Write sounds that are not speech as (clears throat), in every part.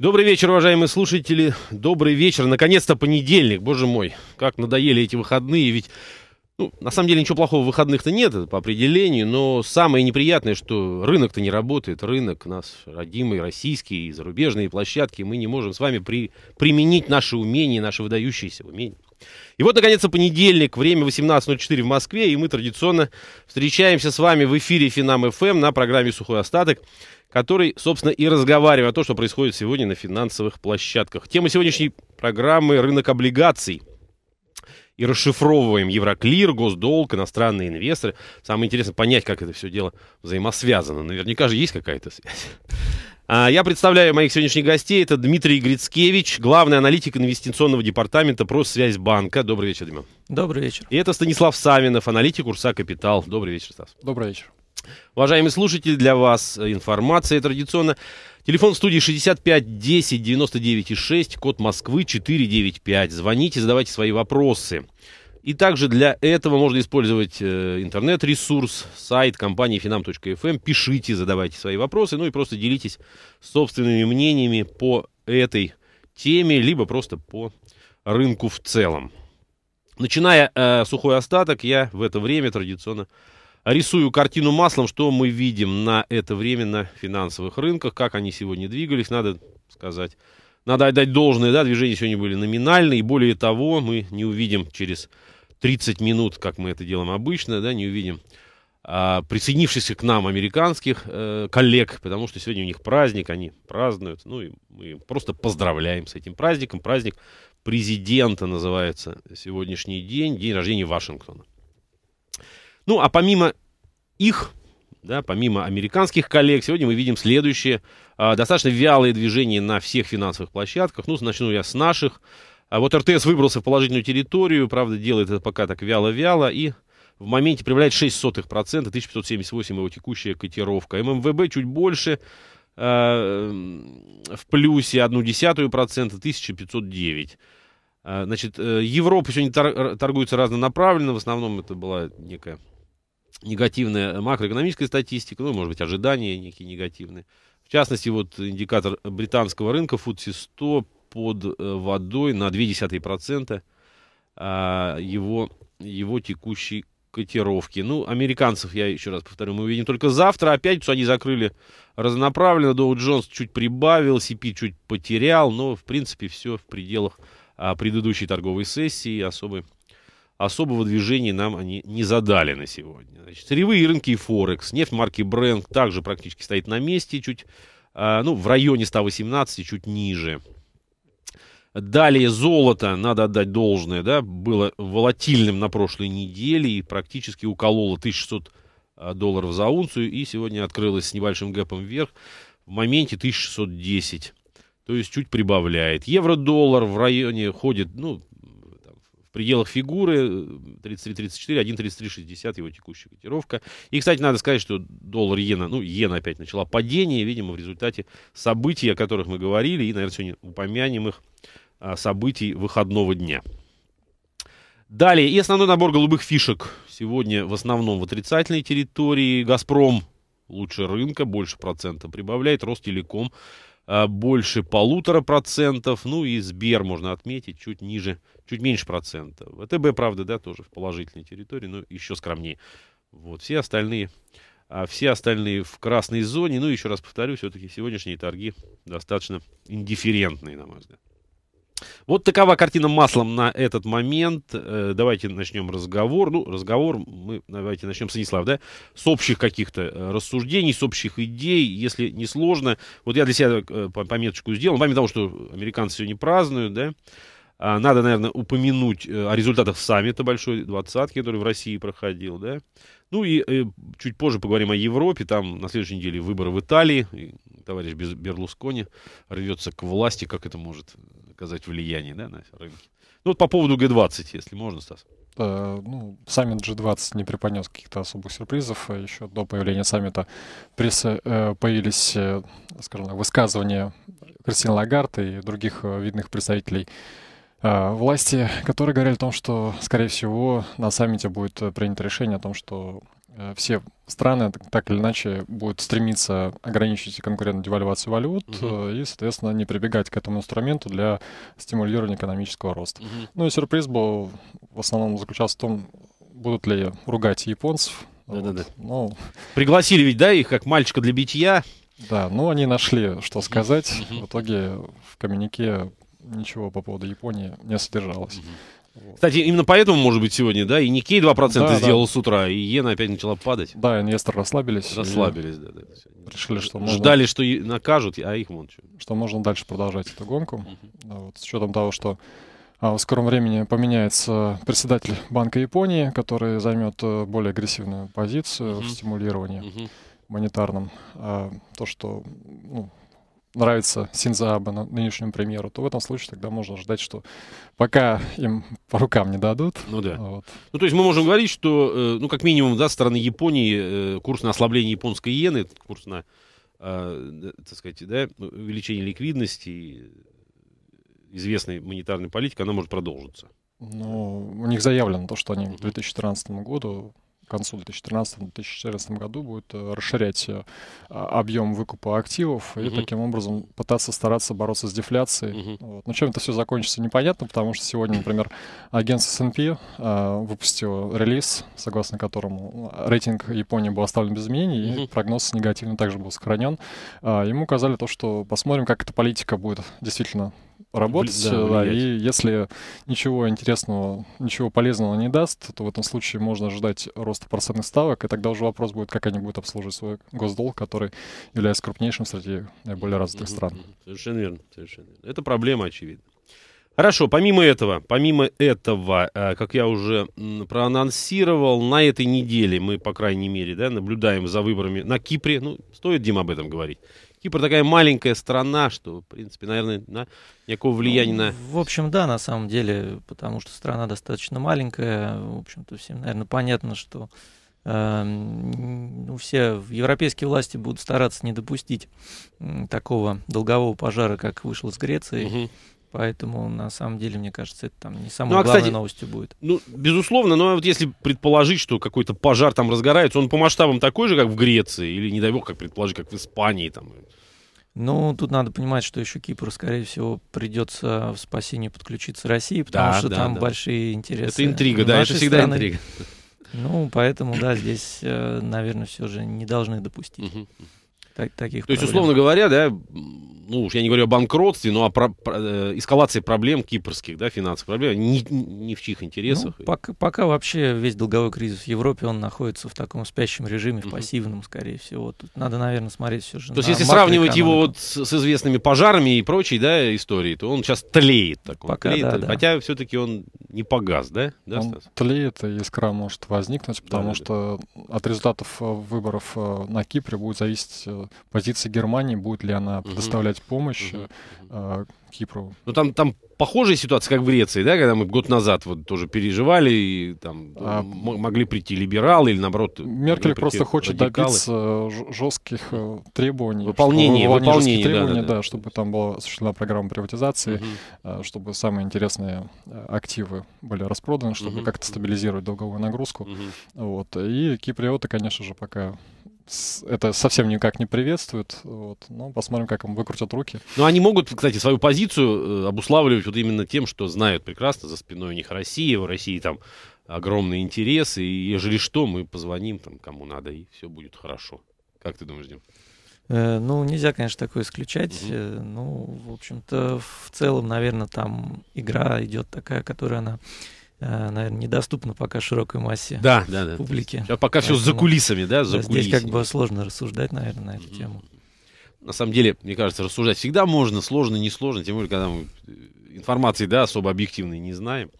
Добрый вечер, уважаемые слушатели. Добрый вечер. Наконец-то понедельник. Боже мой, как надоели эти выходные. Ведь, ну, на самом деле, ничего плохого в выходных-то нет по определению. Но самое неприятное, что рынок-то не работает. Рынок у нас родимый, российский, и зарубежные площадки. Мы не можем с вами при, применить наши умения, наши выдающиеся умения. И вот, наконец, понедельник, время 18.04 в Москве, и мы традиционно встречаемся с вами в эфире Финам-ФМ эм» на программе «Сухой остаток», который, собственно, и разговариваем о том, что происходит сегодня на финансовых площадках. Тема сегодняшней программы – рынок облигаций и расшифровываем Евроклир, госдолг, иностранные инвесторы. Самое интересное понять, как это все дело взаимосвязано. Наверняка же есть какая-то связь. А, я представляю моих сегодняшних гостей. Это Дмитрий Грицкевич, главный аналитик инвестиционного департамента Проссвязьбанка. Добрый вечер, Дима. Добрый вечер. И это Станислав Савинов, аналитик Урса Капитал. Добрый вечер, Стас. Добрый вечер. Уважаемые слушатели, для вас информация традиционно. Телефон в студии 65 10 99 6, код Москвы 495. Звоните, задавайте свои вопросы. И также для этого можно использовать э, интернет-ресурс, сайт компании finam.fm. Эм. Пишите, задавайте свои вопросы, ну и просто делитесь собственными мнениями по этой теме, либо просто по рынку в целом. Начиная э, сухой остаток, я в это время традиционно рисую картину маслом, что мы видим на это время на финансовых рынках, как они сегодня двигались, надо сказать надо отдать должное, да, движения сегодня были номинальные, и более того, мы не увидим через 30 минут, как мы это делаем обычно, да, не увидим а, присоединившихся к нам американских э, коллег, потому что сегодня у них праздник, они празднуют, ну и мы просто поздравляем с этим праздником. Праздник президента называется сегодняшний день, день рождения Вашингтона. Ну, а помимо их да, помимо американских коллег, сегодня мы видим следующие э, достаточно вялые движения на всех финансовых площадках. Ну, начну я с наших. А вот РТС выбрался в положительную территорию, правда, делает это пока так вяло-вяло, и в моменте прибавляет 0,06%, 1578 его текущая котировка. ММВБ чуть больше, э, в плюсе 0,1%, 1509. А, значит, э, Европа сегодня торгуется разнонаправленно, в основном это была некая негативная макроэкономическая статистика, ну, может быть, ожидания некие негативные. В частности, вот индикатор британского рынка FTSE 100 под э, водой на 0,2% а, его, его текущей котировки. Ну, американцев, я еще раз повторю, мы увидим только завтра. опять, а что они закрыли разнонаправленно. Доу Джонс чуть прибавил, CP чуть потерял. Но, в принципе, все в пределах а, предыдущей торговой сессии. Особой особого движения нам они не задали на сегодня. Значит, сырьевые рынки и Форекс. Нефть марки Brent также практически стоит на месте, чуть, а, ну, в районе 118, чуть ниже. Далее золото, надо отдать должное, да, было волатильным на прошлой неделе и практически укололо 1600 а, долларов за унцию, и сегодня открылось с небольшим гэпом вверх, в моменте 1610, то есть чуть прибавляет. Евро-доллар в районе ходит, ну, пределах фигуры 33, 33.34, 1.33.60 его текущая котировка. И, кстати, надо сказать, что доллар иена, ну, иена опять начала падение, видимо, в результате событий, о которых мы говорили, и, наверное, сегодня упомянем их, а, событий выходного дня. Далее, и основной набор голубых фишек. Сегодня в основном в отрицательной территории. «Газпром» лучше рынка, больше процента прибавляет. «Ростелеком» Э, больше полутора процентов. Ну и Сбер, можно отметить, чуть ниже, чуть меньше процента. ВТБ, правда, да, тоже в положительной территории, но еще скромнее. Вот, все остальные, а, все остальные в красной зоне. Ну, еще раз повторю, все-таки сегодняшние торги достаточно индифферентные, на мой взгляд. Вот такова картина маслом на этот момент. Э, давайте начнем разговор. Ну, разговор мы, давайте начнем, Станислав, да? С общих каких-то э, рассуждений, с общих идей, если не сложно. Вот я для себя э, пометочку сделал. Помимо того, что американцы сегодня празднуют, да? А, надо, наверное, упомянуть о результатах саммита большой двадцатки, который в России проходил, да? Ну и чуть позже поговорим о Европе. Там на следующей неделе выборы в Италии. И товарищ Берлускони рвется к власти, как это может оказать влияние да, на рынке. Ну вот по поводу G20, если можно, Стас. Э, ну, саммит G20 не преподнес каких-то особых сюрпризов. А Еще до появления саммита пресса э, появились, э, скажем так, высказывания Кристины Лагард и других видных представителей власти, которые говорили о том, что, скорее всего, на саммите будет принято решение о том, что Э, все страны так или иначе будут стремиться ограничить конкурентную девальвацию валют Uh -huh. Э, и, соответственно, не прибегать к этому инструменту для стимулирования экономического роста. Uh -huh. Ну и сюрприз был в основном заключался в том, будут ли ругать японцев. Да, вот. да, да. Ну, Пригласили ведь, да, их как мальчика для битья. Да, ну они нашли, что сказать. Uh -huh. В итоге в коммюнике ничего по поводу Японии не содержалось. Угу. Кстати, именно поэтому, может быть, сегодня, да, и Никей 2% да, сделал да. с утра, и иена опять начала падать. Да, инвесторы расслабились. Расслабились, да. да решили, что можно... Ждали, что накажут, а их вон что. можно дальше продолжать эту гонку. Uh-huh. вот, с учетом того, что а, в скором времени поменяется председатель Банка Японии, который займет э, более агрессивную позицию uh-huh. в стимулировании uh-huh. монетарном. А, то, что ну, нравится Синзаба на нынешнему премьеру, то в этом случае тогда можно ждать, что пока им по рукам не дадут. Ну да. Вот. Ну то есть мы можем говорить, что, э, ну как минимум, да, со стороны Японии э, курс на ослабление японской иены, курс на, э, так сказать, да, ну, увеличение ликвидности, известная монетарная политика, она может продолжиться. Ну, у них заявлено то, что они к 2013 году к концу 2013-2014 году будет э, расширять э, а, объем выкупа активов угу. и таким образом пытаться стараться бороться с дефляцией. Угу. Вот. Но чем это все закончится, непонятно, потому что сегодня, например, агентство S&P э, выпустило релиз, согласно которому э, рейтинг Японии был оставлен без изменений, угу. и прогноз негативно также был сохранен. Э, ему указали то, что посмотрим, как эта политика будет действительно работать. Да, да, и если ничего интересного, ничего полезного не даст, то в этом случае можно ожидать роста процентных ставок, и тогда уже вопрос будет, как они будут обслуживать свой госдолг, который является крупнейшим среди наиболее развитых стран. Совершенно верно, совершенно верно. Это проблема, очевидна. Хорошо, помимо этого, помимо этого, э, как я уже проанонсировал, на этой неделе мы, по крайней мере, да, наблюдаем за выборами на Кипре. Ну, стоит, Дим, об этом говорить. Кипр типа такая маленькая страна, что, в принципе, наверное, на, никакого влияния ну, на... В общем, да, на самом деле, потому что страна достаточно маленькая, в общем-то, всем, наверное, понятно, что ну, все европейские власти будут стараться не допустить такого долгового пожара, как вышел с Греции. Угу. Поэтому, на самом деле, мне кажется, это там не самой ну, а, главной кстати, новостью будет. Ну, безусловно, но ну, а вот если предположить, что какой-то пожар там разгорается, он по масштабам такой же, как в Греции, или, не дай бог, как предположить, как в Испании там. Ну, тут надо понимать, что еще Кипру, скорее всего, придется в спасение подключиться России, потому да, что да, там да. большие интересы. Это интрига, да, это всегда страны. интрига. Ну, поэтому, да, здесь, э, наверное, все же не должны допустить. Угу. Так, таких То проблем. есть, условно говоря, да, ну уж я не говорю о банкротстве, но о про, про, э, эскалации проблем кипрских, да, финансовых проблем, ни, ни в чьих интересах. Ну, пока, пока вообще весь долговой кризис в Европе, он находится в таком спящем режиме, в пассивном, скорее всего. Тут надо, наверное, смотреть все же То есть, если сравнивать его вот с, с известными пожарами и прочей, да, историей, то он сейчас тлеет. Так, он пока, тлеет да, хотя все-таки он не погас, да? да он Стас? тлеет, и искра может возникнуть, потому да, что да. от результатов э, выборов э, на Кипре будет зависеть позиция Германии, будет ли она предоставлять оказать помощь угу. э, Кипру. Ну там, там похожая ситуация, как в Греции, да, когда мы год назад вот тоже переживали и там а... Э, могли прийти либералы или наоборот. Меркель просто хочет радикалы. добиться жестких э, требований. Выполнение, выполнение, требований, да, да, да. да, чтобы там была осуществлена программа приватизации, угу. чтобы самые интересные активы были распроданы, чтобы угу. как-то стабилизировать долговую нагрузку. Угу. Вот. И Киприоты, конечно же, пока это совсем никак не приветствует. Вот. Но посмотрим, как им выкрутят руки. Но ну, они могут, кстати, свою позицию э, обуславливать вот именно тем, что знают прекрасно, за спиной у них Россия, в России там огромные интересы, и ежели что, мы позвоним там кому надо, и все будет хорошо. Как ты думаешь, Дим? Э, ну, нельзя, конечно, такое исключать. Угу. Ну, в общем-то, в целом, наверное, там игра идет такая, которая она Э, наверное, недоступно пока широкой массе да, да, да. публики. А пока Поэтому все за кулисами, да, за да, кулисами. Здесь как бы сложно рассуждать, наверное, на эту тему. На самом деле, мне кажется, рассуждать всегда можно, сложно, не сложно, тем более, когда мы э, информации, да, особо объективной не знаем.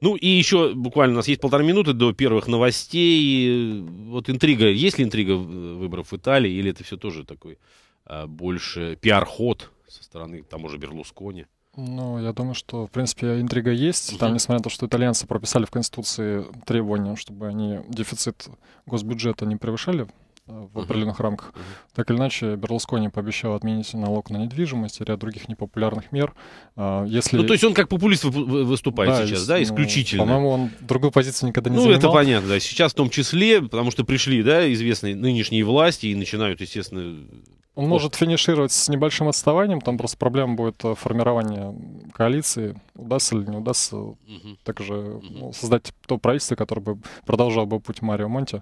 Ну и еще буквально у нас есть полторы минуты до первых новостей. Э, вот интрига, есть ли интрига выборов в Италии, или это все тоже такой а, больше пиар-ход со стороны, там уже Берлускони? Ну, я думаю, что, в принципе, интрига есть. Там, несмотря на то, что итальянцы прописали в Конституции требования, чтобы они дефицит госбюджета не превышали э, в определенных рамках. Так или иначе, Берлускони пообещал отменить налог на недвижимость и ряд других непопулярных мер. А, если... Ну, то есть он как популист выступает да, сейчас, да, ну, исключительно? Ну, по-моему, он другую позицию никогда не ну, занимал. Ну, это понятно, да. Сейчас в том числе, потому что пришли, да, известные нынешние власти и начинают, естественно, он может финишировать с небольшим отставанием, там просто проблема будет э, формирование коалиции, удастся или не удастся угу. также Ну, создать то правительство, которое бы продолжало бы путь Марио Монти.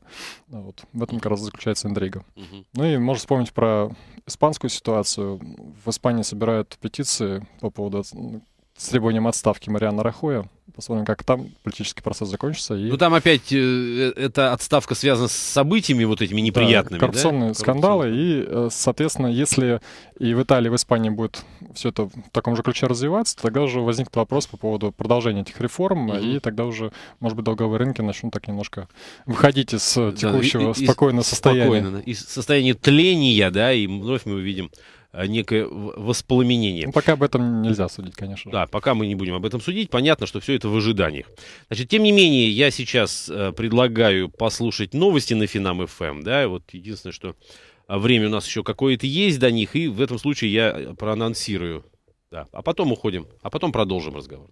А вот. В этом как раз заключается интрига. Угу. Ну и можно вспомнить про испанскую ситуацию. В Испании собирают петиции по поводу с требованием отставки Мариана Рахоя. Посмотрим, как там политический процесс закончится. И... Ну там опять э, э эта отставка связана с событиями вот этими неприятными. Да, коррупционные да? скандалы. Коррупционные. И, э, соответственно, если и в Италии, и в Испании будет все это в таком же ключе развиваться, тогда уже возникнет вопрос по поводу продолжения этих реформ, mm и тогда уже, может быть, долговые рынки начнут так немножко выходить из э, текущего да, и, спокойного и, состояния. Спокойно, да. Из состояния тления, да, и вновь мы увидим Э, некое воспламенение. Ну, пока об этом нельзя судить, конечно. Да, пока мы не будем об этом судить. Понятно, что все это в ожиданиях. Значит, тем не менее, я сейчас э, предлагаю послушать новости на Финам ФМ. Эм, да, вот единственное, что а, время у нас еще какое-то есть до них, и в этом случае я э, проанонсирую. Да. А потом уходим, а потом продолжим разговор.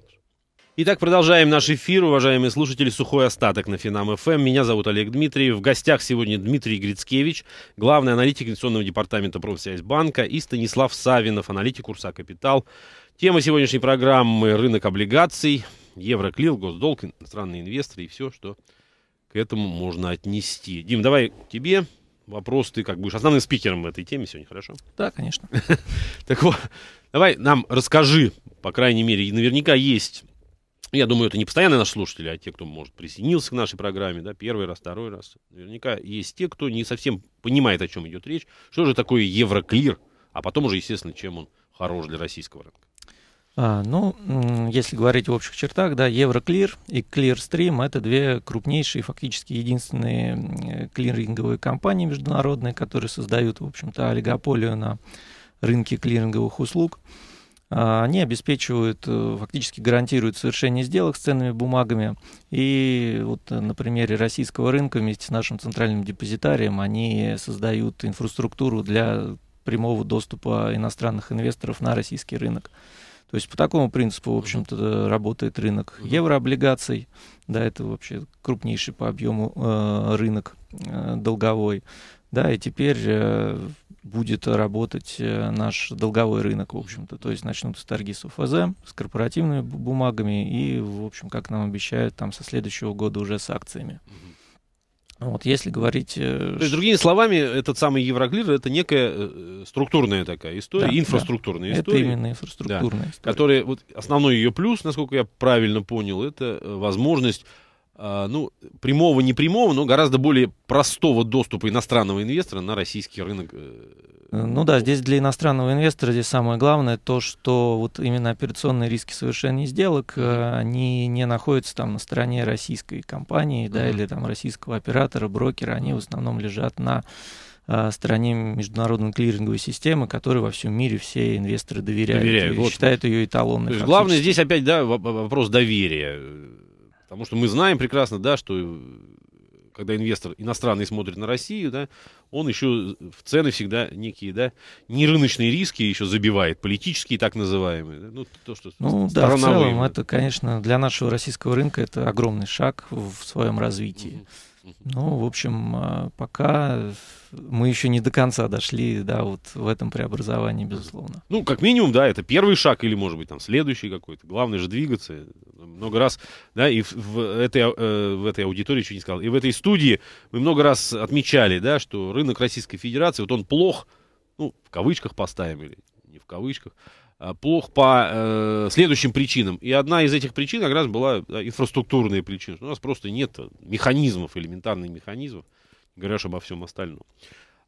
Итак, продолжаем наш эфир, уважаемые слушатели, сухой остаток на Финам ФМ. Меня зовут Олег Дмитриев. В гостях сегодня Дмитрий Грицкевич, главный аналитик инвестиционного департамента Промсвязьбанка и Станислав Савинов, аналитик курса Капитал. Тема сегодняшней программы – рынок облигаций, евроклир, госдолг, иностранные инвесторы и все, что к этому можно отнести. Дим, давай к тебе вопрос, ты как будешь основным спикером в этой теме сегодня, хорошо? Да, конечно. (laughs) Так вот, давай нам расскажи, по крайней мере, наверняка есть я думаю, это не постоянные наши слушатели, а те, кто, может, присоединился к нашей программе, да, первый раз, второй раз. Наверняка есть те, кто не совсем понимает, о чем идет речь. Что же такое евроклир, а потом уже, естественно, чем он хорош для российского рынка. А, ну, если говорить в общих чертах, да, Евроклир и Клирстрим — это две крупнейшие, фактически единственные клиринговые компании международные, которые создают, в общем-то, олигополию на рынке клиринговых услуг. Uh, а, они обеспечивают, э, фактически гарантируют совершение сделок с ценными бумагами. И вот э, на примере российского рынка вместе с нашим центральным депозитарием они создают инфраструктуру для прямого доступа иностранных инвесторов на российский рынок. То есть по такому принципу, в общем-то, работает рынок еврооблигаций. Да, это вообще крупнейший по объему э, рынок э, долговой. Да, и теперь э, будет работать э, наш долговой рынок, в общем-то. То есть начнутся торги с УФЗ, с корпоративными бумагами и, в общем, как нам обещают, там со следующего года уже с акциями. Вот, если говорить... Э, То есть, другими словами, этот самый Евроклир — это некая э, структурная такая история, да, инфраструктурная да. история. Это именно инфраструктурная да, история. Которая, вот, основной ее плюс, насколько я правильно понял, это возможность а, ну, прямого, не прямого, но гораздо более простого доступа иностранного инвестора на российский рынок. Э, э, ну да, здесь для иностранного инвестора здесь самое главное то, что вот именно операционные риски совершения сделок, э, они не находятся там на стороне российской компании, да, или там российского оператора, брокера, они в основном лежат на стране международной клиринговой системы, которой во всем мире все инвесторы доверяют, доверяют и вот. считают ее эталонной. Главное здесь опять да, вопрос доверия Потому что мы знаем прекрасно, да, что э, когда инвестор иностранный смотрит на Россию, да, он еще в цены всегда некие, да, нерыночные риски еще забивает, политические так называемые. ну, то, что ну да, в целом это, конечно, для нашего российского рынка это огромный шаг в своем развитии. Ну, в общем, а, пока мы еще не до конца дошли, да, вот в этом преобразовании, безусловно. Ну, как минимум, да, это первый шаг или, может быть, там следующий какой-то. Главное же двигаться. Много раз, да, и в, в, этой, э, в этой аудитории, еще не сказал, и в этой студии мы много раз отмечали, да, что рынок Российской Федерации, вот он плох, ну, в кавычках поставим или не в кавычках, а плох по э, следующим причинам. И одна из этих причин как раз была да, инфраструктурная причина. Что у нас просто нет механизмов, элементарных механизмов, говоря уж обо всем остальном.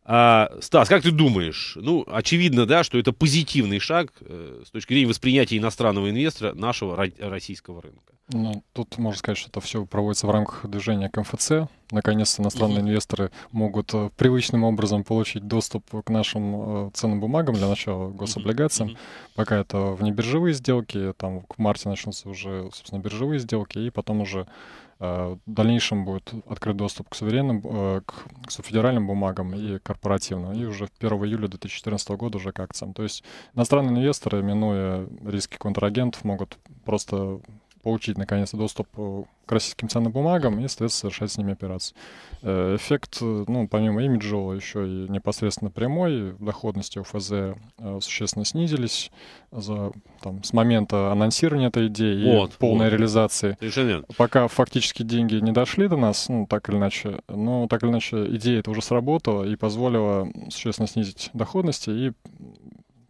А, Стас, как ты думаешь? Ну, очевидно, да, что это позитивный шаг э, с точки зрения восприятия иностранного инвестора нашего российского рынка. Ну, тут можно сказать, что это все проводится в рамках движения КМФЦ. Наконец-то иностранные инвесторы могут э, привычным образом получить доступ к нашим э, ценным бумагам, для начала гособлигациям. Mm-hmm. Пока это внебиржевые сделки, там к марте начнутся уже, собственно, биржевые сделки, и потом уже Э, в дальнейшем будет открыт доступ к суверенным, э, к федеральным бумагам и корпоративным, и уже 1 июля 2014 года уже к акциям. То есть иностранные инвесторы, минуя риски контрагентов, могут просто получить наконец-то доступ э, к российским ценным бумагам и, соответственно, совершать с ними операции. Э, эффект, э, ну, помимо имиджевого, еще и непосредственно прямой, доходности ОФЗ существенно снизились за, там, с момента анонсирования этой идеи вот, и полной вот. реализации. Инженер. Пока фактически деньги не дошли до нас, ну, так или иначе, но так или иначе идея это уже сработала и позволила существенно снизить доходности и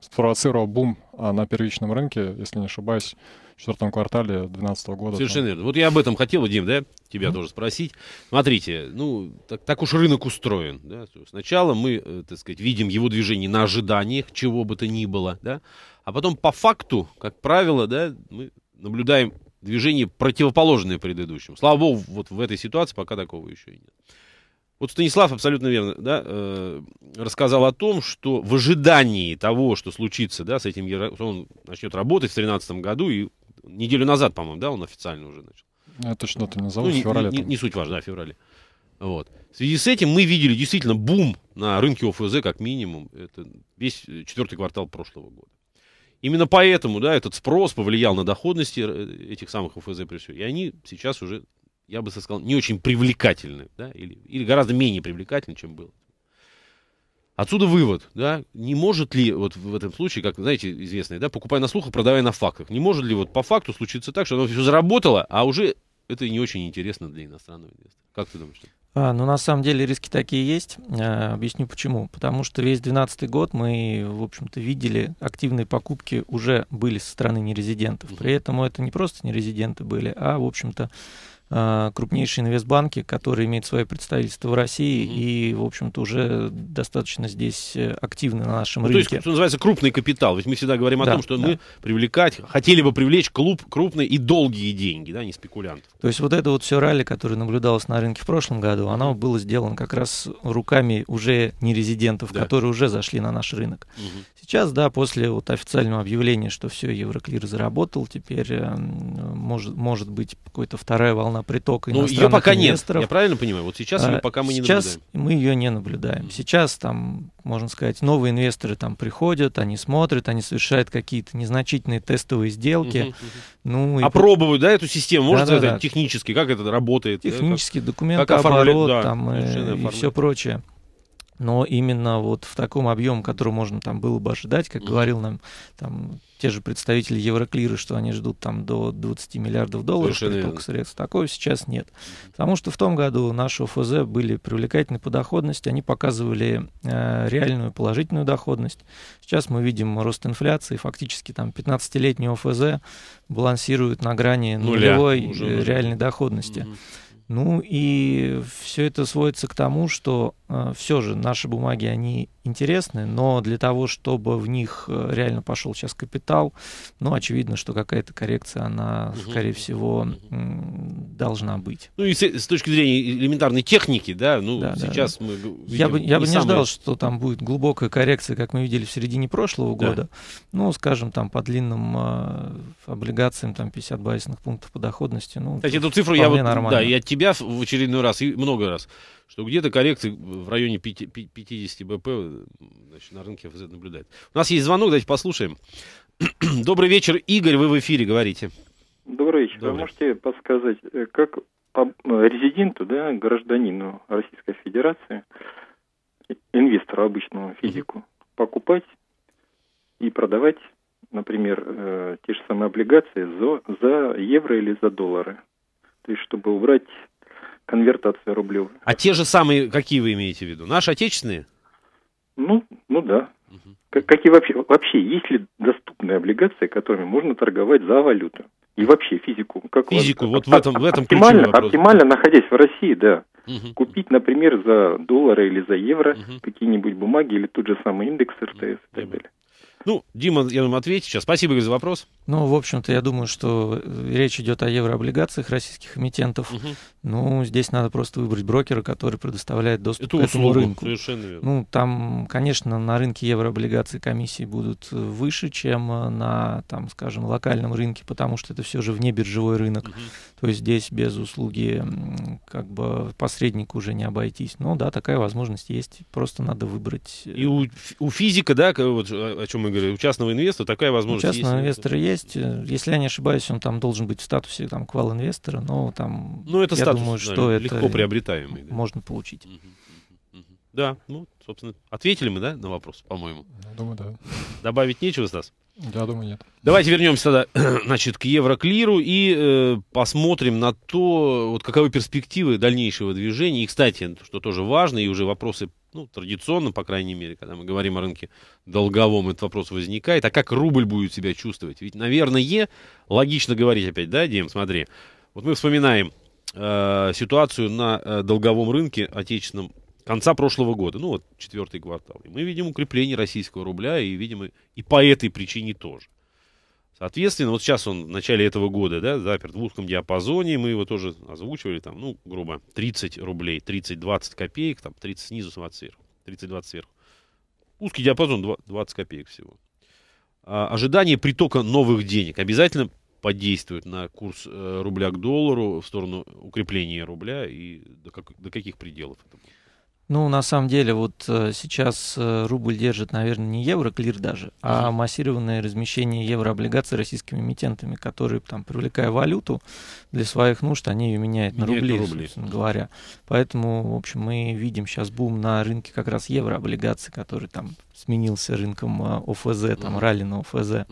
спровоцировал бум а на первичном рынке, если не ошибаюсь, в четвертом квартале 2012 года. Совершенно верно. Вот я об этом хотел, Дим, да, тебя mm-hmm. тоже спросить. Смотрите, ну, так, так уж рынок устроен. Да? Сначала мы, э, так сказать, видим его движение на ожиданиях, чего бы то ни было, да, а потом по факту, как правило, да, мы наблюдаем движение противоположное предыдущему. Слава богу, вот в этой ситуации пока такого еще и нет. Вот Станислав абсолютно верно да, э, рассказал о том, что в ожидании того, что случится да, с этим, он начнет работать в 2013 году, и неделю назад, по-моему, да, он официально уже начал. Я точно ты назову, ну, в феврале. Не, не, не суть важна, в феврале. Вот. В связи с этим мы видели действительно бум на рынке ОФЗ, как минимум, это весь четвертый квартал прошлого года. Именно поэтому, да, этот спрос повлиял на доходности э, этих самых ОФЗ, и они сейчас уже я бы сказал, не очень привлекательный, да, или, или гораздо менее привлекательный, чем был. Отсюда вывод, да, не может ли вот в этом случае, как, знаете, известное, да, покупай на слухах, продавай на фактах, не может ли вот по факту случиться так, что оно все заработало, а уже это не очень интересно для иностранного инвестора. Как ты думаешь? А, ну, на самом деле риски такие есть. А, объясню почему. Потому что весь 2012 год мы, в общем-то, видели активные покупки уже были со стороны нерезидентов. При этом это не просто нерезиденты были, а, в общем-то, а, крупнейшие инвестбанки, которые имеют свое представительство в России mm-hmm. и, в общем-то, уже достаточно здесь э, активны на нашем ну, рынке. То есть, что называется, крупный капитал. Ведь мы всегда говорим да, о том, что да. мы привлекать, хотели бы привлечь клуб крупные и долгие деньги, да, не спекулянтов. То есть вот это вот все ралли, которое наблюдалось на рынке в прошлом году, оно было сделано как раз руками уже нерезидентов, да. которые уже зашли на наш рынок. Mm-hmm. Сейчас, да, после вот официального объявления, что все, Евроклир заработал, теперь эм, может, может быть какая-то вторая волна на приток ну, ее пока инвесторов. нет, я правильно понимаю? Вот сейчас а, ее пока мы не наблюдаем. Сейчас мы ее не наблюдаем. Сейчас там, можно сказать, новые инвесторы там приходят, они смотрят, они совершают какие-то незначительные тестовые сделки. Угу, угу. Ну, и а Опробовать, да, эту систему? Может, да, да, это да. технически, как это работает? Э, Технический да, документ, как оборот да, там, э, и, и все прочее но именно вот в таком объеме, который можно там было бы ожидать, как говорил нам там те же представители Евроклира, что они ждут там до 20 миллиардов долларов Совершенно притока средств. Такого сейчас нет. Потому что в том году наши ОФЗ были привлекательны по доходности, они показывали э, реальную положительную доходность. Сейчас мы видим рост инфляции, фактически там 15-летний ОФЗ балансирует на грани Нуля, нулевой уже, э, уже. реальной доходности. Угу. Ну и все это сводится к тому, что э, все же наши бумаги, они интересны, но для того, чтобы в них э, реально пошел сейчас капитал, ну, очевидно, что какая-то коррекция, она, угу. скорее всего, должна быть. Ну и с, с точки зрения элементарной техники, да, ну, да, сейчас да, мы... Видим, я бы, я бы не самые... ждал, что там будет глубокая коррекция, как мы видели в середине прошлого да. года. Ну, скажем, там по длинным э, облигациям, там 50 базисных пунктов по доходности, ну... Кстати, эту цифру я вот, нормально. да, я тебе себя в очередной раз и много раз, что где-то коррекции в районе 50 БП э, значит, на рынке ФЗ наблюдает. У нас есть звонок, давайте послушаем. (clears throat) Добрый вечер, Игорь, вы в эфире, говорите. Добрый вечер. Добрый. Вы можете подсказать, э, как э, резиденту, да, гражданину Российской Федерации, инвестору обычному физику, mm -hmm. покупать и продавать, например, э, те же самые облигации за, за евро или за доллары? То есть, чтобы убрать конвертация рублевая. А те же самые, какие вы имеете в виду? Наши отечественные? Ну, ну да. Угу. Как, какие вообще, вообще, есть ли доступные облигации, которыми можно торговать за валюту? И вообще физику? Как физику, вас, вот в этом, в этом оптимально, вопрос. оптимально, находясь в России, да. Угу. Купить, например, за доллары или за евро угу. какие-нибудь бумаги или тот же самый индекс РТС угу. и так далее. Ну, Дима, я думаю, ответь сейчас. Спасибо Игорь, за вопрос. Ну, в общем-то, я думаю, что э, речь идет о еврооблигациях российских эмитентов. Угу. Ну, здесь надо просто выбрать брокера, который предоставляет доступ Это к этому услугу, рынку. Совершенно верно. Ну, там, конечно, на рынке еврооблигаций комиссии будут э, выше, чем э, на, там, скажем, локальном рынке, потому что это все же вне биржевой рынок. Угу. То есть здесь без услуги как бы посредника уже не обойтись. Но ну да, такая возможность есть. Просто надо выбрать. И у, у физика, да, вот, о чем мы мы говорим, у частного инвестора такая возможность у частного есть. инвестора есть. Если я не ошибаюсь, он там должен быть в статусе там квал-инвестора, но там... Ну, это я статус, думаю, что наверное, это легко приобретаемый. Да. Можно получить. Да, ну, собственно, ответили мы, да, на вопрос, по-моему? Думаю, да. Добавить нечего, Стас? Я думаю, нет. Давайте вернемся тогда, (clears throat) значит, к евро-клиру и э, посмотрим на то, вот каковы перспективы дальнейшего движения. И, кстати, что тоже важно, и уже вопросы ну, традиционно, по крайней мере, когда мы говорим о рынке долговом, этот вопрос возникает. А как рубль будет себя чувствовать? Ведь, наверное, логично говорить опять, да, Дим, смотри. Вот мы вспоминаем э, ситуацию на э, долговом рынке отечественном конца прошлого года, ну вот четвертый квартал. И мы видим укрепление российского рубля и, видимо, и по этой причине тоже. Соответственно, вот сейчас он в начале этого года, да, заперт в узком диапазоне, мы его тоже озвучивали, там, ну, грубо, 30 рублей, 30-20 копеек, там, 30 снизу, 20 сверху, 30-20 сверху. Узкий диапазон, 20 копеек всего. А, ожидание притока новых денег обязательно подействует на курс э, рубля к доллару в сторону укрепления рубля и до, как, до каких пределов это будет? Ну, на самом деле, вот э, сейчас э, рубль держит, наверное, не евро, клир даже, а массированное размещение еврооблигаций российскими эмитентами, которые, там, привлекая валюту для своих нужд, они ее меняют на рубли, рубли, говоря. Поэтому, в общем, мы видим сейчас бум на рынке как раз еврооблигаций, который там сменился рынком э, ОФЗ, там, ралли на ОФЗ. uh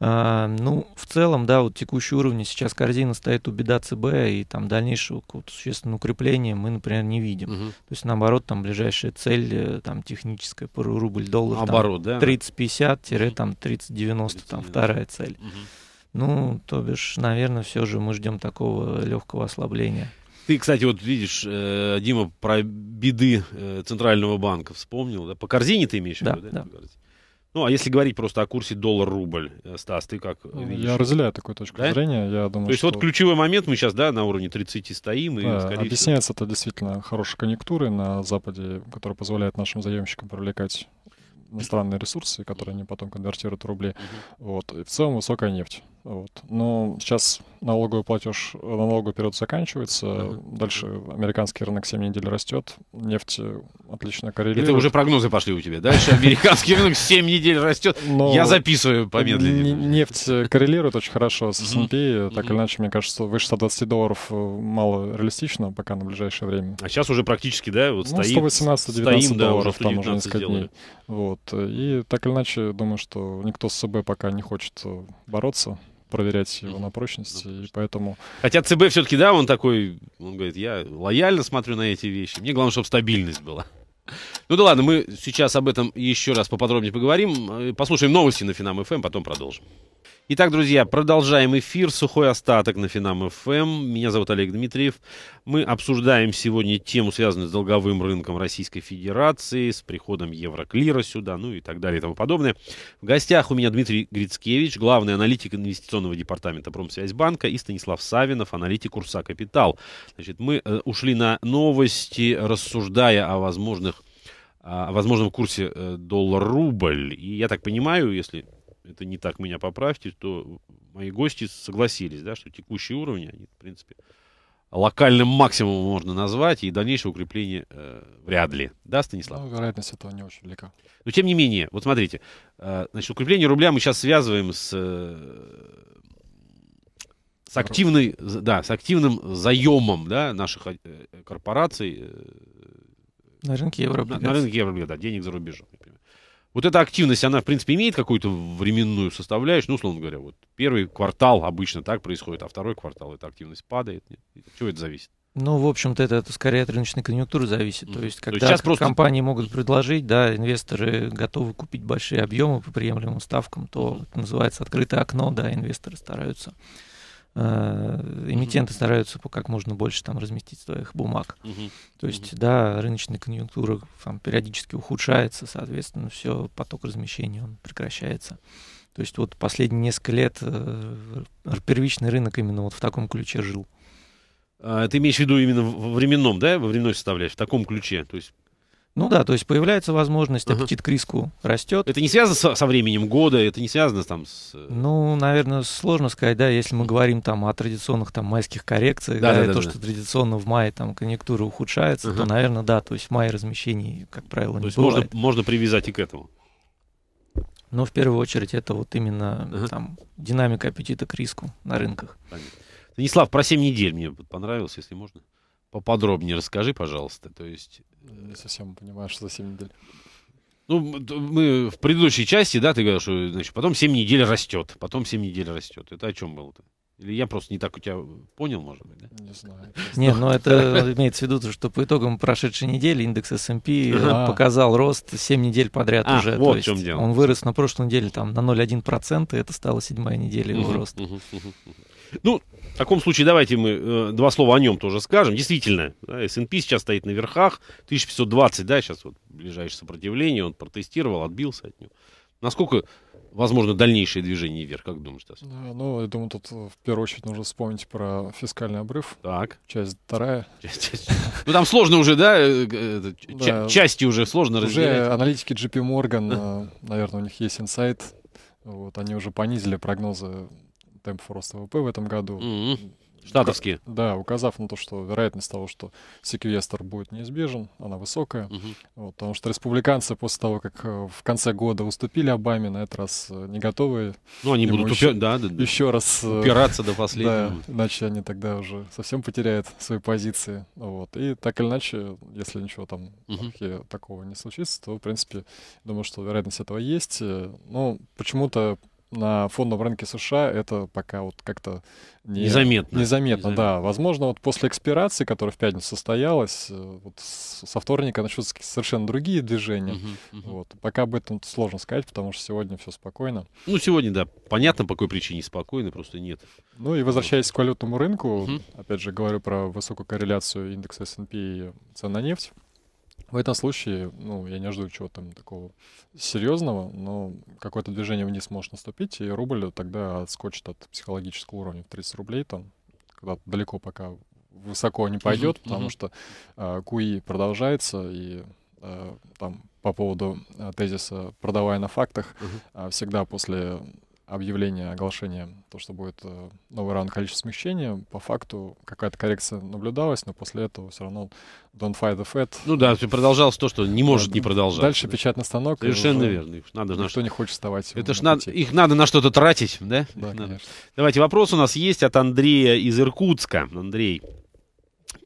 а, ну, в целом, да, вот текущий уровень, сейчас корзина стоит у беда ЦБ, и там дальнейшего какого-то существенного укрепления мы, например, не видим. Угу. То есть, наоборот, там ближайшая цель, э, там, техническая, рубль-доллар, Оборот, там, да? 30-50, там, 30-90, там, вторая цель. Угу. Ну, то бишь, наверное, все же мы ждем такого легкого ослабления. Ты, кстати, вот видишь, э, Дима, про беды э, Центрального банка вспомнил, да? По корзине ты имеешь в виду, да? да. Ну, а если говорить просто о курсе доллар-рубль, э, Стас, ты как ну, видишь? Я разделяю такую точку да? зрения. Я думаю, То есть что... вот ключевой момент, мы сейчас, да, на уровне 30 стоим. И, да, объясняется всего... это действительно хорошей конъюнктурой на Западе, которая позволяет нашим заемщикам привлекать иностранные ресурсы, которые они потом конвертируют в рубли. Угу. Вот. И в целом высокая нефть. Вот. Но сейчас налоговый платеж на э, налоговый период заканчивается, uh-huh. дальше американский рынок 7 недель растет, нефть э, отлично коррелирует. Это уже прогнозы пошли у тебя. Дальше американский рынок 7 недель растет. Но Я записываю помедленнее. Нефть э, коррелирует очень хорошо с S&P. Так или иначе, мне кажется, выше 120 долларов мало реалистично пока на ближайшее время. А сейчас уже практически, да, вот ну, стоит. 118-19 долларов там уже несколько дней. Вот. И так или иначе, думаю, что никто с СБ пока не хочет бороться проверять его на прочность, и поэтому... Хотя ЦБ все-таки, да, он такой, он говорит, я лояльно смотрю на эти вещи, мне главное, чтобы стабильность была. Ну да ладно, мы сейчас об этом еще раз поподробнее поговорим, э, послушаем новости на Финам ФМ, эм, потом продолжим. Итак, друзья, продолжаем эфир. Сухой остаток на Финам ФМ. Эм. Меня зовут Олег Дмитриев. Мы обсуждаем сегодня тему, связанную с долговым рынком Российской Федерации, с приходом Евроклира сюда, ну и так далее и тому подобное. В гостях у меня Дмитрий Грицкевич, главный аналитик инвестиционного департамента Промсвязьбанка, и Станислав Савинов, аналитик Курса Капитал. Значит, мы э, ушли на новости, рассуждая о возможных о возможном курсе э, доллар-рубль. И я так понимаю, если это не так, меня поправьте, то мои гости согласились, да, что текущие уровни, они, в принципе, локальным максимумом можно назвать, и дальнейшее укрепление э, вряд ли. Да, Станислав? Ну, вероятность этого не очень велика. Но тем не менее, вот смотрите, э, значит, укрепление рубля мы сейчас связываем с, э, с, активной, да, с активным заемом да, наших э, э, корпораций. Э, на рынке евро. На, на рынке евро, да, денег за рубежом вот эта активность, она, в принципе, имеет какую-то временную составляющую, ну, условно говоря, вот первый квартал обычно так происходит, а второй квартал эта активность падает. Нет? Чего это зависит? Ну, в общем-то, это, это скорее от рыночной конъюнктуры зависит. То есть, когда То есть просто... компании могут предложить, да, инвесторы готовы купить большие объемы по приемлемым ставкам, то это называется открытое окно, да, инвесторы стараются Э, эмитенты mm-hmm. стараются как можно больше там разместить своих бумаг. То есть, да, рыночная конъюнктура там периодически ухудшается, соответственно, все, поток размещения он прекращается. То есть вот последние несколько лет э, первичный рынок именно вот в таком ключе жил. А, ты имеешь в виду именно во временном, да, во временной составляешь, в таком ключе, то есть ну да, то есть появляется возможность, аппетит к риску растет. Это не связано со, со временем года, это не связано там с... Э, ну, наверное, сложно сказать, да, если мы говорим там о традиционных там майских коррекциях, да, да, да, да, то, да. что традиционно в мае там конъюнктура ухудшается, ага. то, наверное, да, то есть в мае размещений, как правило, то не есть бывает. можно, можно привязать и к этому. Но в первую очередь это вот именно ага. там динамика аппетита к риску на рынках. Понятно. Станислав, про 7 недель мне понравилось, если можно поподробнее расскажи, пожалуйста. То есть... Ну, не совсем понимаю, что за 7 недель. Ну, мы в предыдущей части, да, ты говорил, что значит, потом 7 недель растет, потом 7 недель растет. Это о чем было-то? Или я просто не так у тебя понял, может быть, да? Не знаю. Нет, но ну, это имеется в виду, что по итогам прошедшей недели индекс S&P показал рост 7 недель подряд а, уже. вот в чем дело. Он вырос на прошлой неделе там на 0,1%, это стало седьмая неделя его роста. Ну, в таком случае давайте мы э, два слова о нем тоже скажем. Действительно, да, S&P сейчас стоит на верхах, 1520, да, сейчас вот ближайшее сопротивление, он протестировал, отбился от него. Насколько возможно дальнейшее движение вверх, как думаешь, Стас? Ну, я думаю, тут э, в первую очередь нужно вспомнить про фискальный обрыв. Так. Часть вторая. (laughs) Ну, там сложно уже, да, э, э, части уже сложно разделять. Уже аналитики JP Morgan, (laughs) наверное, у них есть инсайт, вот, они уже понизили прогнозы темпов роста ВВП в этом году. Mm-hmm. Штатовские. Да, указав на то, что вероятность того, что секвестр будет неизбежен, она высокая. Угу. Вот, потому что республиканцы после того, как э, в конце года уступили Обаме, на этот раз э, не готовы. Ну, они будут еще, упи... да, да, еще раз э, упираться до (laughs) последнего. Да, иначе они тогда уже совсем потеряют свои позиции. Вот. И так или иначе, если ничего там угу. такого не случится, то, в принципе, думаю, что вероятность этого есть. Но почему-то на фондовом рынке США это пока вот как-то не, незаметно. незаметно. да. Возможно, вот после экспирации, которая в пятницу состоялась, э, вот со вторника начнутся совершенно другие движения. Угу, угу. Вот. Пока об этом сложно сказать, потому что сегодня все спокойно. Ну, сегодня, да, понятно, по какой причине спокойно, просто нет. Ну и возвращаясь к валютному рынку, угу. опять же, говорю про высокую корреляцию индекса S&P и цен на нефть. В этом случае, ну, я не жду чего то там такого серьезного, но какое-то движение вниз может наступить, и рубль тогда отскочит от психологического уровня в 30 рублей, там, когда далеко пока высоко не пойдет, uh потому uh что э, а, QE продолжается, и э, там по поводу э, тезиса «продавая на фактах», э, всегда после объявление, оглашение, то, что будет э, новый раунд количества смещения, по факту какая-то коррекция наблюдалась, но после этого все равно don't fight the fat. Ну да, продолжалось то, что не может не продолжаться. Дальше да. печатный станок. Совершенно верно. Их надо на что... не хочет вставать. Это ж на надо... Их надо на что-то тратить, да? Да, Давайте вопрос у нас есть от Андрея из Иркутска. Андрей,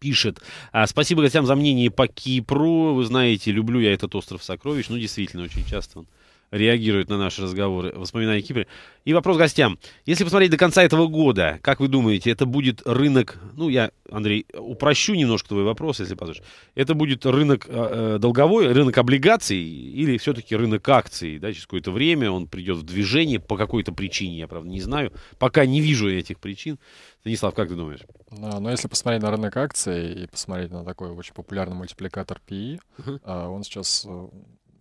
пишет. «А, спасибо гостям за мнение по Кипру. Вы знаете, люблю я этот остров сокровищ. Ну, действительно, очень часто он реагирует на наши разговоры, воспоминания о Кипре. И вопрос гостям. Если посмотреть до конца этого года, как вы думаете, это будет рынок, ну я, Андрей, упрощу немножко твой вопрос, если позволишь. Это будет рынок э, э долговой, рынок облигаций или все-таки рынок акций? Да, через какое-то время он придет в движение по какой-то причине, я правда не знаю. Пока не вижу этих причин. Станислав, как ты думаешь? Да, но если посмотреть на рынок акций и посмотреть на такой очень популярный мультипликатор PE, uh-huh. А, он сейчас э,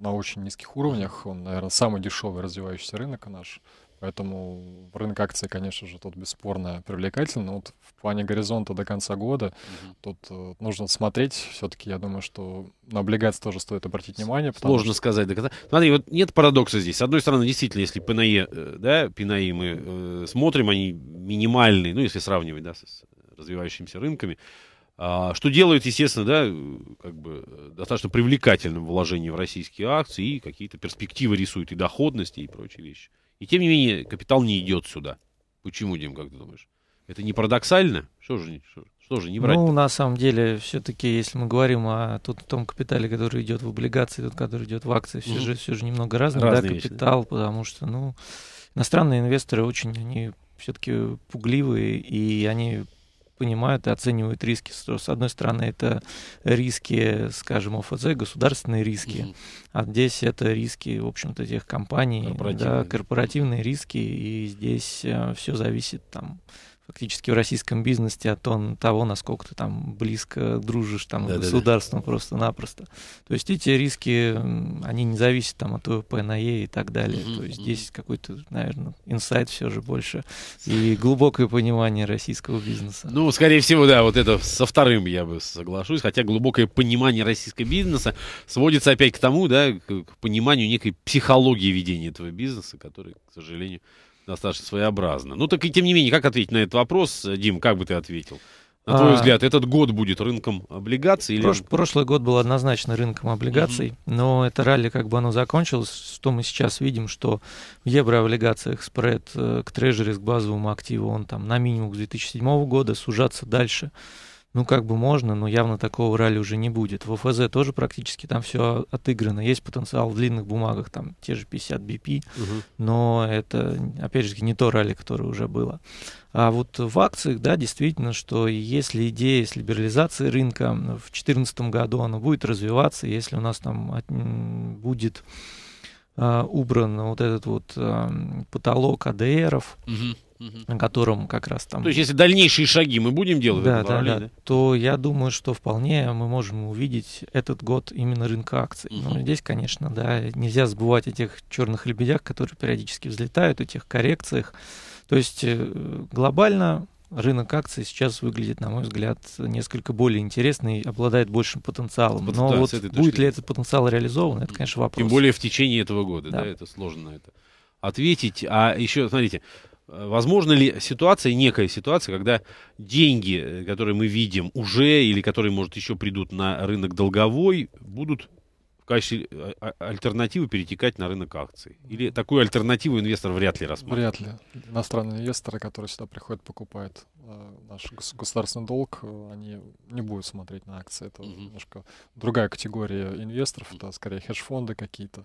на очень низких уровнях. Он, наверное, самый дешевый развивающийся рынок наш. Поэтому рынок акций, конечно же, тут бесспорно привлекательный. Но вот в плане горизонта до конца года mm тут э, нужно смотреть. Все-таки я думаю, что на облигации тоже стоит обратить внимание. Сложно что... сказать до конца. Смотри, вот нет парадокса здесь. С одной стороны, действительно, если ПНЕ, e, э, да, ПНЕ e мы э, смотрим, они минимальные, ну, если сравнивать, да, с развивающимися рынками, а, что делает, естественно, да, как бы э, достаточно привлекательным вложение в российские акции и какие-то перспективы рисует, и доходности, и прочие вещи. И тем не менее, капитал не идет сюда. Почему, Дим, как ты думаешь? Это не парадоксально? Что же, что, же не брать? -то? Ну, на самом деле, все-таки, если мы говорим о тот, том капитале, который идет в облигации, тот, который идет в акции, все, угу. же, все же немного разный, разные да, вещи, капитал, да. потому что, ну, иностранные инвесторы очень, они все-таки пугливые, и они понимают и оценивают риски. С одной стороны, это риски, скажем, ОФЗ, государственные риски, угу. а здесь это риски, в общем-то, тех компаний, корпоративные, да, корпоративные риски, и здесь э, все зависит там фактически в российском бизнесе от того, насколько ты там близко дружишь там, да, с государством да, да. просто-напросто. То есть эти риски, они не зависят там, от ОП, НАЕ и так далее. Mm-hmm. То есть здесь какой-то, наверное, инсайт все же больше и глубокое понимание российского бизнеса. Ну, скорее всего, да, вот это со вторым я бы соглашусь, хотя глубокое понимание российского бизнеса сводится опять к тому, да, к пониманию некой психологии ведения этого бизнеса, который, к сожалению, достаточно своеобразно. Ну так и тем не менее, как ответить на этот вопрос, Дим, как бы ты ответил? На твой а... взгляд, этот год будет рынком облигаций? Или... Прош... Прошлый год был однозначно рынком облигаций, mm-hmm. но это ралли как бы оно закончилось, что мы сейчас видим, что в еврооблигациях спред э, к трежери, к базовому активу, он там на минимум с 2007 года, сужаться дальше ну как бы можно, но явно такого ралли уже не будет. В ОФЗ тоже практически там все отыграно. Есть потенциал в длинных бумагах, там те же 50 BP, угу. но это, опять же, не то ралли, которое уже было. А вот в акциях, да, действительно, что если идея с либерализацией рынка в 2014 году, она будет развиваться, если у нас там от, будет э, убран вот этот вот э, потолок АДРов, угу на котором как раз там... То есть, если дальнейшие шаги мы будем делать, да, да, да, то я думаю, что вполне мы можем увидеть этот год именно рынка акций. Угу. Но здесь, конечно, да, нельзя забывать о тех черных лебедях, которые периодически взлетают, о тех коррекциях. То есть, э, глобально рынок акций сейчас выглядит, на мой взгляд, несколько более интересный и обладает большим потенциалом. Но да, вот будет точки. ли этот потенциал реализован, это, конечно, вопрос. Тем более в течение этого года, да, да это сложно на это ответить. А еще, смотрите, Э, возможно ли ситуация, некая ситуация, когда деньги, э, которые мы видим уже или которые, может, еще придут на рынок долговой, будут в качестве э, а, альтернативы перетекать на рынок акций? Или такую альтернативу инвестор вряд ли рассматривает? Вряд ли. Иностранные инвесторы, которые сюда приходят, покупают наш государственный долг, они не будут смотреть на акции. Это угу. немножко другая категория инвесторов, это скорее хедж-фонды какие-то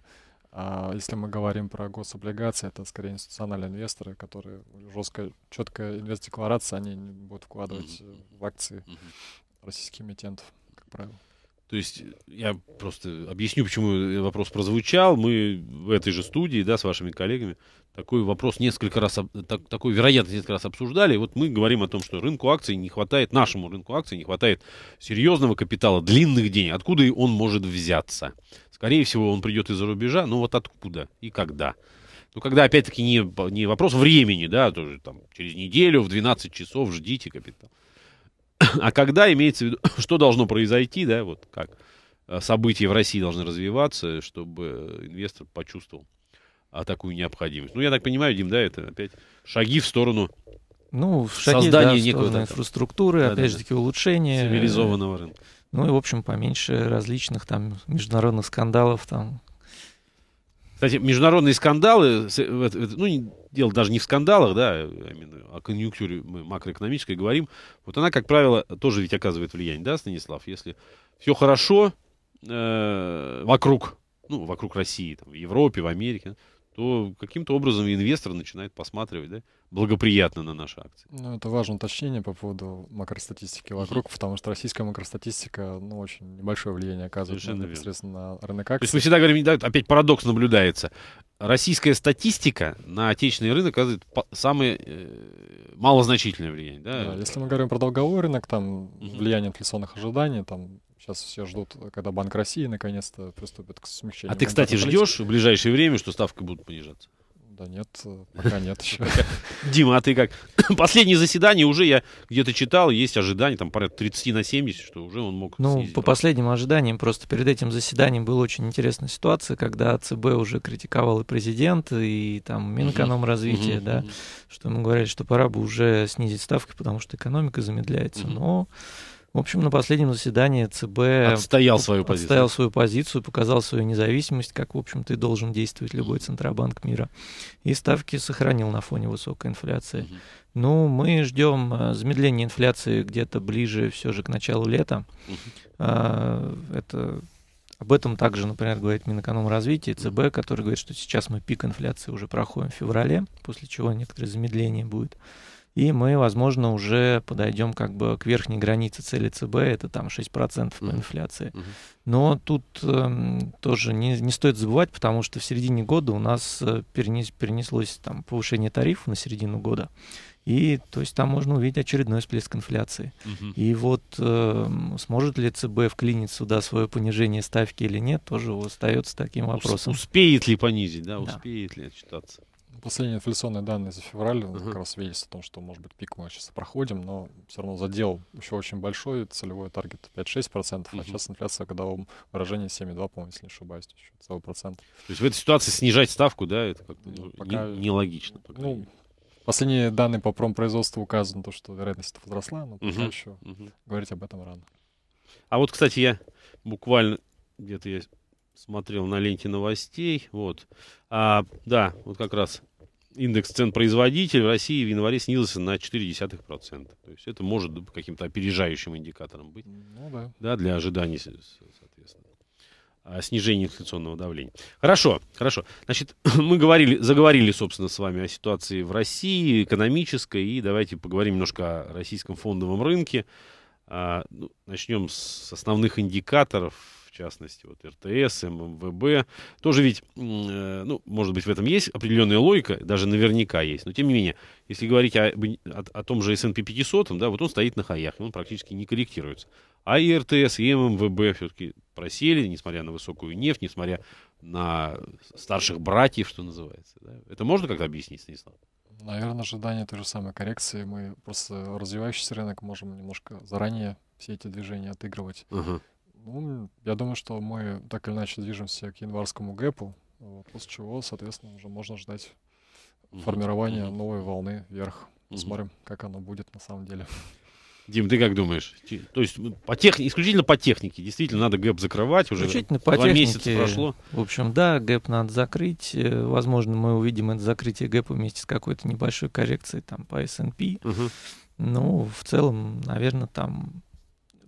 а, если мы говорим про гособлигации, это скорее институциональные инвесторы, которые жестко, четко инвест-декларация, они не будут вкладывать mm-hmm. в акции mm-hmm. российских эмитентов, как правило. То есть э, я просто объясню, почему э, вопрос прозвучал. Мы в этой же студии, да, с вашими коллегами такой вопрос несколько раз, так, такую вероятность несколько раз обсуждали. вот мы говорим о том, что рынку акций не хватает, нашему рынку акций не хватает серьезного капитала, длинных денег. Откуда он может взяться? Скорее всего, он придет из-за рубежа, но вот откуда и когда? Ну, когда, опять-таки, не, не вопрос времени, да, тоже там через неделю в 12 часов ждите капитал. (coughs) А когда имеется в виду, (coughs) что должно произойти, да, вот как э, события в России должны развиваться, чтобы инвестор почувствовал а такую необходимость. Ну, я так понимаю, Дим, да, это опять шаги в сторону ну, в шаги, создания да, некой да, инфраструктуры, да, опять да, же таки улучшения. Цивилизованного э, рынка. Ну и, в общем, поменьше различных там международных скандалов там. Кстати, международные скандалы, э, ну, дело даже не в скандалах, да, а именно о конъюнктуре мы макроэкономической говорим. Вот она, как правило, тоже ведь оказывает влияние, да, Станислав? Если все хорошо э, вокруг, ну, вокруг России, там, в Европе, в Америке, то каким-то образом инвестор начинает посматривать да, благоприятно на наши акции. Ну, это важное уточнение по поводу макростатистики вокруг, потому что российская макростатистика ну, очень небольшое влияние оказывает Совершенно непосредственно верно. на рынок акций. То есть мы всегда говорим, да, опять парадокс наблюдается. Российская статистика на отечественный рынок оказывает самое э, малозначительное влияние. Да? Да, если мы говорим про долговой рынок, там угу. влияние инфляционных ожиданий, там Сейчас все ждут, когда Банк России наконец-то приступит к смягчению. А ты, кстати, ждешь в ближайшее время, что ставки будут понижаться? Да нет, пока нет еще. (laughs) Дима, а ты как? (coughs) Последнее заседание уже я где-то читал, есть ожидания там порядка 30 на 70, что уже он мог Ну, по последним ожиданиям, просто перед этим заседанием была очень интересная ситуация, когда а ЦБ уже критиковал и президент, и там Минэкономразвитие, да, что мы говорили, что пора бы уже снизить ставки, потому что экономика замедляется, но в общем, на последнем заседании ЦБ отстоял свою отстоял позицию, свою позицию, показал свою независимость, как, в общем-то, и должен действовать любой центробанк мира. И ставки сохранил на фоне высокой инфляции. Угу. Ну, мы ждем э, замедления инфляции где-то ближе все же к началу лета. Угу. это об этом также, например, говорит Минэкономразвитие, ЦБ, который говорит, что сейчас мы пик инфляции уже проходим в феврале, после чего некоторое замедление будет и мы, возможно, уже подойдем как бы к верхней границе цели ЦБ, это там 6% по инфляции. Но тут э, тоже не, не стоит забывать, потому что в середине года у нас э, перенес, перенеслось там повышение тарифов на середину года, и то есть там можно увидеть очередной всплеск инфляции. Угу. И вот э, сможет ли ЦБ вклиниться сюда свое понижение ставки или нет, тоже остается таким вопросом. Успеет ли понизить, да, да. успеет ли отчитаться последние инфляционные данные за февраль uh-huh. как раз видится о том, что, может быть, пик мы сейчас проходим, но все равно задел еще очень большой, целевой таргет 5-6%, uh-huh. а сейчас инфляция когда у выражение 7,2, по-моему, если не ошибаюсь, еще целый процент. То есть в этой ситуации снижать ставку, да, это как-то ну, пока... не, нелогично. Пока. Ну, последние данные по промпроизводству указаны, то, что вероятность это возросла, но uh-huh. еще uh-huh. говорить об этом рано. А вот, кстати, я буквально где-то я смотрел на ленте новостей. Вот. А, да, вот как раз индекс цен производителей в России в январе снизился на 0,4%. То есть это может каким-то опережающим индикатором быть. Ну, да. да, для ожиданий, соответственно а, снижение инфляционного давления. Хорошо, хорошо. Значит, (coughs) мы говорили, заговорили, собственно, с вами о ситуации в России, экономической, и давайте поговорим немножко о российском фондовом рынке. А, ну, начнем с основных индикаторов, частности, вот РТС, ММВБ. Тоже ведь, э, ну, может быть, в этом есть определенная логика, даже наверняка есть, но тем не менее, если говорить о, о, о том же S&P 500, да, вот он стоит на хаях, он практически не корректируется. А и РТС, и ММВБ все-таки просели, несмотря на высокую нефть, несмотря на старших братьев, что называется. Да? Это можно как-то объяснить, Станислав? Наверное, ожидание той же самой коррекции. Мы просто э, развивающийся рынок можем немножко заранее все эти движения отыгрывать. Uh-huh. Ну, я думаю, что мы так или иначе движемся к январскому гэпу, вот, после чего, соответственно, уже можно ждать формирования mm-hmm. новой волны вверх. Mm-hmm. Смотрим, как оно будет на самом деле. Дим, ты как думаешь? То есть по тех... исключительно по технике. Действительно, надо гэп закрывать уже. Исключительно по технике. Два месяца прошло. В общем, да, гэп надо закрыть. Э, возможно, мы увидим это закрытие гэпа вместе с какой-то небольшой коррекцией там, по S&P. Угу. Ну, в целом, наверное, там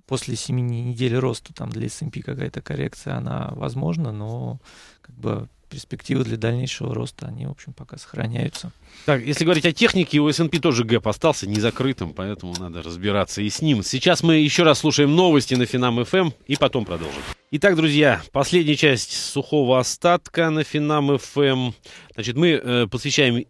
после 7 недель роста там для S&P какая-то коррекция, она возможна, но как бы перспективы для дальнейшего роста, они, в общем, пока сохраняются. Так, если говорить о технике, у S&P тоже гэп остался незакрытым, поэтому надо разбираться и с ним. Сейчас мы еще раз слушаем новости на Финам ФМ эм и потом продолжим. Итак, друзья, последняя часть сухого остатка на Финам ФМ. Эм. Значит, мы э, посвящаем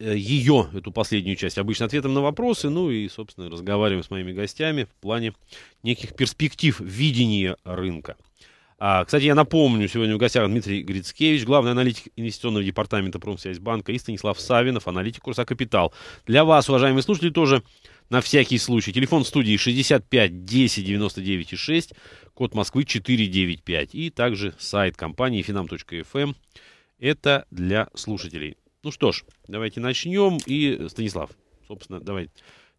Э, ее, эту последнюю часть, обычно ответом на вопросы, ну и, собственно, разговариваем с моими гостями в плане неких перспектив видения рынка. А, кстати, я напомню, сегодня в гостях Дмитрий Грицкевич, главный аналитик инвестиционного департамента Промсвязьбанка, и Станислав Савинов, аналитик курса «Капитал». Для вас, уважаемые слушатели, тоже на всякий случай. Телефон студии 65 10 99 6, код Москвы 495. И также сайт компании finam.fm. Эм». Это для слушателей. Ну что ж, давайте начнем. И, э, Станислав, собственно, давайте.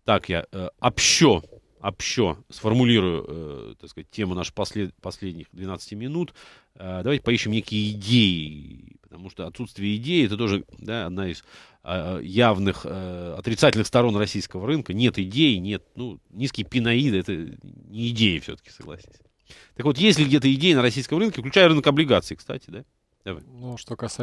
Так я э, общо, общо сформулирую, э, так сказать, тему наших послед, последних 12 минут. Э, давайте поищем некие идеи, потому что отсутствие идеи это тоже да, одна из э, явных э, отрицательных сторон российского рынка. Нет идей, нет, ну, низкий пинаиды, это не идеи все-таки, согласитесь. Так вот, есть ли где-то идеи на российском рынке, включая рынок облигаций, кстати, да? Давай. Ну, что касается